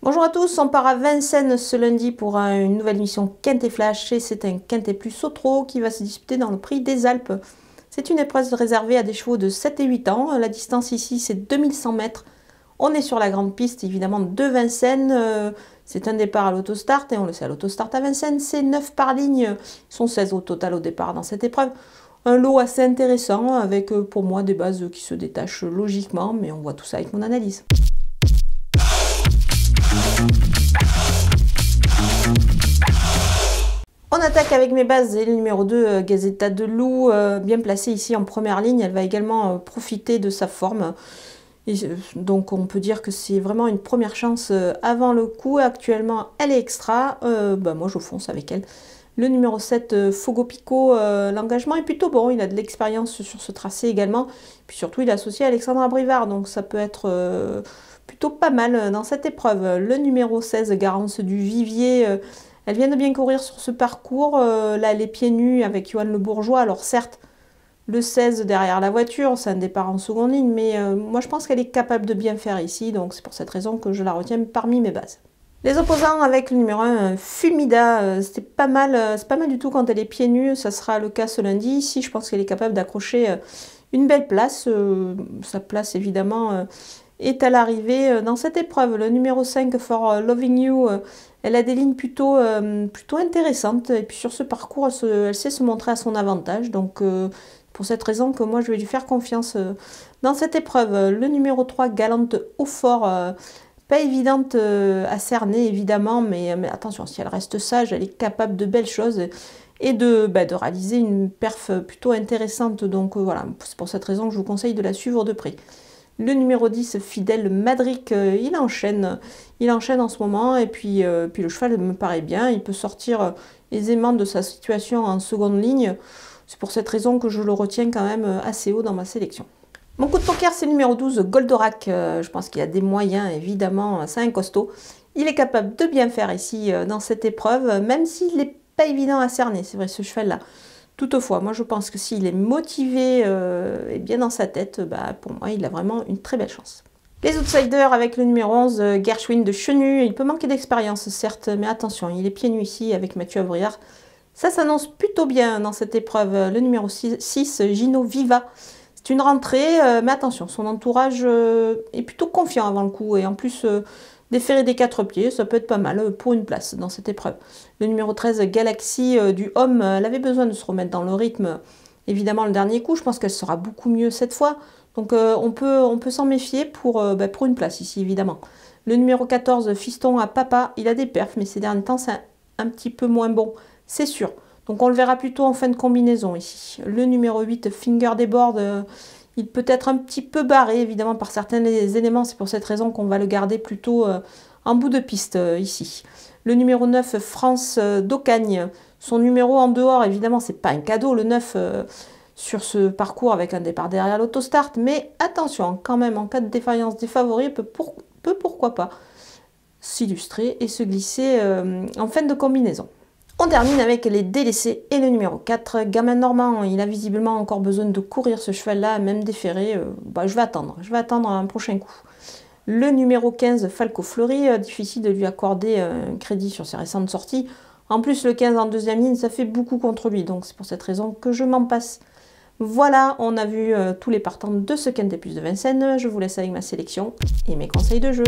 Bonjour à tous, on part à Vincennes ce lundi pour une nouvelle mission Quintet Flash et c'est un Quintet plus Autro qui va se disputer dans le prix des Alpes. C'est une épreuve réservée à des chevaux de 7 et 8 ans, la distance ici c'est 2100 mètres. On est sur la grande piste évidemment de Vincennes, euh, c'est un départ à l'autostart et on le sait à l'autostart à Vincennes, c'est 9 par ligne, ils sont 16 au total au départ dans cette épreuve. Un lot assez intéressant avec euh, pour moi des bases qui se détachent logiquement mais on voit tout ça avec mon analyse. avec mes bases et le numéro 2, euh, Gazeta de Loup, euh, bien placée ici en première ligne. Elle va également euh, profiter de sa forme. Et donc on peut dire que c'est vraiment une première chance avant le coup. Actuellement, elle est extra. Bah, moi, je fonce avec elle. Le numéro 7, Fogo Pico, l'engagement est plutôt bon. Il a de l'expérience sur ce tracé également. Puis surtout, il est associé à Alexandra Brivard. Donc ça peut être plutôt pas mal dans cette épreuve. Le numéro 16, Garance du Vivier elle vient de bien courir sur ce parcours. Euh, là elle les pieds nus avec Yoann Le Bourgeois. Alors certes, le 16 derrière la voiture, c'est un départ en seconde ligne, mais euh, moi je pense qu'elle est capable de bien faire ici, donc c'est pour cette raison que je la retiens parmi mes bases. Les opposants avec le numéro 1, euh, Fumida, c'est pas mal, c'est pas mal du tout quand elle est pieds nus, ça sera le cas ce lundi. Ici, je pense qu'elle est capable d'accrocher une belle place, sa place évidemment est à l'arrivée euh, dans cette épreuve. Le numéro 5 for euh, Loving You, euh, elle a des lignes plutôt, plutôt intéressantes. Et puis sur ce parcours, elle, sait se montrer à son avantage. Donc pour cette raison que moi, je vais lui faire confiance dans cette épreuve. Le numéro 3, Galante au fort. pas évidente à cerner évidemment, mais, mais, attention, si elle reste sage, elle est capable de belles choses et de, bah, de réaliser une perf plutôt intéressante. Donc voilà, c'est pour cette raison que je vous conseille de la suivre de près le numéro 10 fidèle Madric, euh, il enchaîne, il enchaîne en ce moment et puis, euh, puis le cheval me paraît bien, il peut sortir euh, aisément de sa situation en seconde ligne. C'est pour cette raison que je le retiens quand même assez haut dans ma sélection. Mon coup de poker, c'est le numéro 12, Goldorak. je pense qu'il a des moyens, évidemment, hein, c'est un costaud. Il est capable de bien faire ici dans cette épreuve, même s'il n'est pas évident à cerner, c'est vrai, ce cheval-là. Toutefois, moi je pense que s'il est motivé euh, et bien dans sa tête, bah, pour moi il a vraiment une très belle chance. Les outsiders avec le numéro 11, euh, Gershwin de Chenu. Il peut manquer d'expérience, certes, mais attention, il est pieds nus ici avec Mathieu Avriard. Ça s'annonce plutôt bien dans cette épreuve. Euh, le numéro 6, Gino Viva. C'est une rentrée, mais attention, son entourage est plutôt confiant avant le coup. Et en plus, des des quatre pieds, ça peut être pas mal euh, pour une place dans cette épreuve. Le numéro 13, Galaxy euh, du Homme, euh, elle avait besoin de se remettre dans le rythme. Évidemment, le dernier coup, je pense qu'elle sera beaucoup mieux cette fois. Donc on peut, on peut s'en méfier pour, bah, pour une place ici, évidemment. Le numéro 14, Fiston à Papa, il a des perfs, mais ces derniers temps, c'est un, petit peu moins bon, c'est sûr. Donc on le verra plutôt en fin de combinaison ici. Le numéro 8, Finger des Boards, il peut être un petit peu barré évidemment par certains éléments, c'est pour cette raison qu'on va le garder plutôt euh, en bout de piste euh, ici. Le numéro 9, France euh, d'Ocagne. Son numéro en dehors, évidemment, c'est pas un cadeau, le 9 sur ce parcours avec un départ derrière l'autostart. Mais attention, quand même, en cas de défaillance des favoris, peut, peut pourquoi pas s'illustrer et se glisser en fin de combinaison. On termine avec les délaissés et le numéro 4, Gamin Normand. Il a visiblement encore besoin de courir ce cheval-là, même déféré. Euh, bah, je vais attendre, je vais attendre un prochain coup. Le numéro 15, Falco Fleury, euh, difficile de lui accorder euh, un crédit sur ses récentes sorties. En plus, le 15 en deuxième ligne, ça fait beaucoup contre lui, donc c'est pour cette raison que je m'en passe. Voilà, on a vu tous les partants de ce Quintet Plus de Vincennes. Je vous laisse avec ma sélection et mes conseils de jeu.